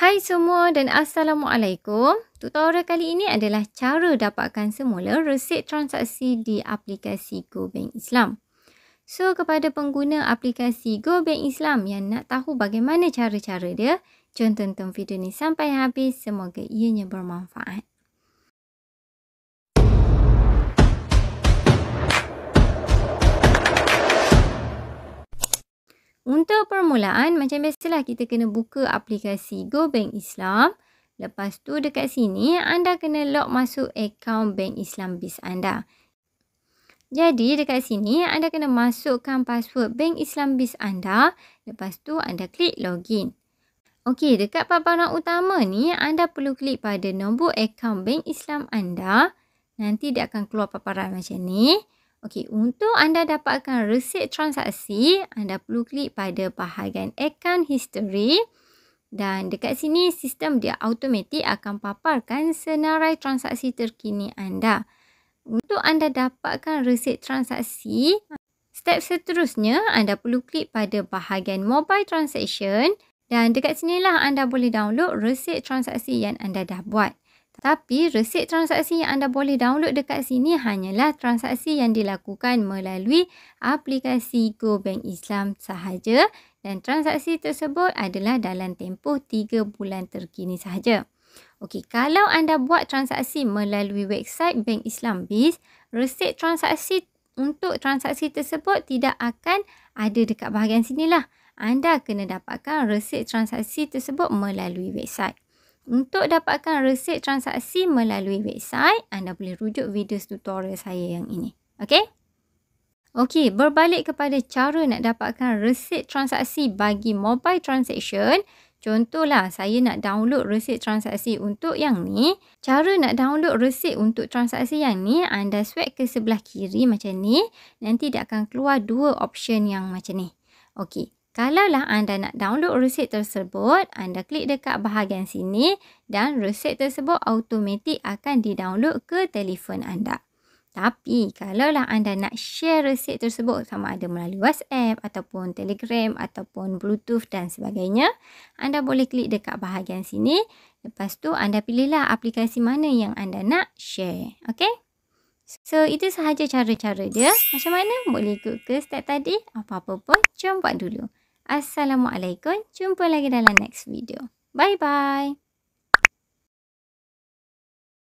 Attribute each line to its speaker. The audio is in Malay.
Speaker 1: Hai semua dan Assalamualaikum. Tutorial kali ini adalah cara dapatkan semula resit transaksi di aplikasi GoBank Islam. So kepada pengguna aplikasi GoBank Islam yang nak tahu bagaimana cara-cara dia, jom tonton video ni sampai habis. Semoga ianya bermanfaat. Untuk permulaan, macam biasalah kita kena buka aplikasi GoBank Islam. Lepas tu dekat sini, anda kena log masuk akaun Bank Islam Biz anda. Jadi dekat sini, anda kena masukkan password Bank Islam Biz anda. Lepas tu, anda klik login. Okey, dekat papanan utama ni, anda perlu klik pada nombor akaun Bank Islam anda. Nanti dia akan keluar paparan macam ni. Okey, untuk anda dapatkan resit transaksi, anda perlu klik pada bahagian account history dan dekat sini sistem dia automatik akan paparkan senarai transaksi terkini anda. Untuk anda dapatkan resit transaksi, step seterusnya anda perlu klik pada bahagian mobile transaction dan dekat sinilah anda boleh download resit transaksi yang anda dah buat. Tapi resit transaksi yang anda boleh download dekat sini hanyalah transaksi yang dilakukan melalui aplikasi GoBank Islam sahaja dan transaksi tersebut adalah dalam tempoh 3 bulan terkini sahaja. Okey, kalau anda buat transaksi melalui website Bank Islam Biz, resit transaksi untuk transaksi tersebut tidak akan ada dekat bahagian sinilah. Anda kena dapatkan resit transaksi tersebut melalui website. Untuk dapatkan resit transaksi melalui website, anda boleh rujuk video tutorial saya yang ini. Okey? Okey, berbalik kepada cara nak dapatkan resit transaksi bagi mobile transaction. Contohlah, saya nak download resit transaksi untuk yang ni. Cara nak download resit untuk transaksi yang ni, anda swipe ke sebelah kiri macam ni. Nanti dia akan keluar dua option yang macam ni. Okey, Kalaulah anda nak download resit tersebut, anda klik dekat bahagian sini dan resit tersebut automatik akan di-download ke telefon anda. Tapi kalaulah anda nak share resit tersebut sama ada melalui WhatsApp ataupun Telegram ataupun Bluetooth dan sebagainya, anda boleh klik dekat bahagian sini. Lepas tu anda pilihlah aplikasi mana yang anda nak share. Okay? So itu sahaja cara-cara dia. Macam mana? Boleh ikut ke step tadi? Apa-apa pun, jom buat dulu. Assalamualaikum. Jumpa lagi dalam next video. Bye-bye.